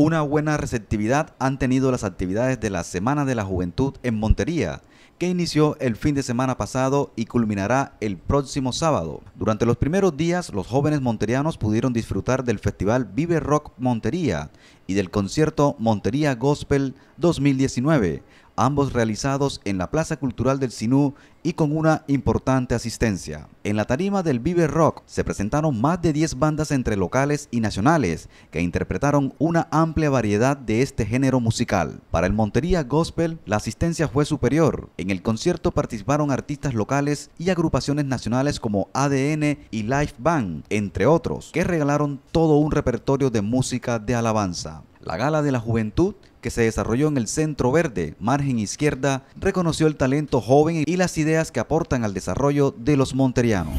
Una buena receptividad han tenido las actividades de la Semana de la Juventud en Montería, que inició el fin de semana pasado y culminará el próximo sábado. Durante los primeros días, los jóvenes monterianos pudieron disfrutar del festival Vive Rock Montería y del concierto Montería Gospel 2019, ambos realizados en la Plaza Cultural del Sinú y con una importante asistencia. En la tarima del Vive Rock se presentaron más de 10 bandas entre locales y nacionales que interpretaron una amplia variedad de este género musical. Para el Montería Gospel, la asistencia fue superior. En el concierto participaron artistas locales y agrupaciones nacionales como ADN y Life Band, entre otros, que regalaron todo un repertorio de música de alabanza. La Gala de la Juventud, que se desarrolló en el Centro Verde, margen izquierda, reconoció el talento joven y las ideas que aportan al desarrollo de los monterianos.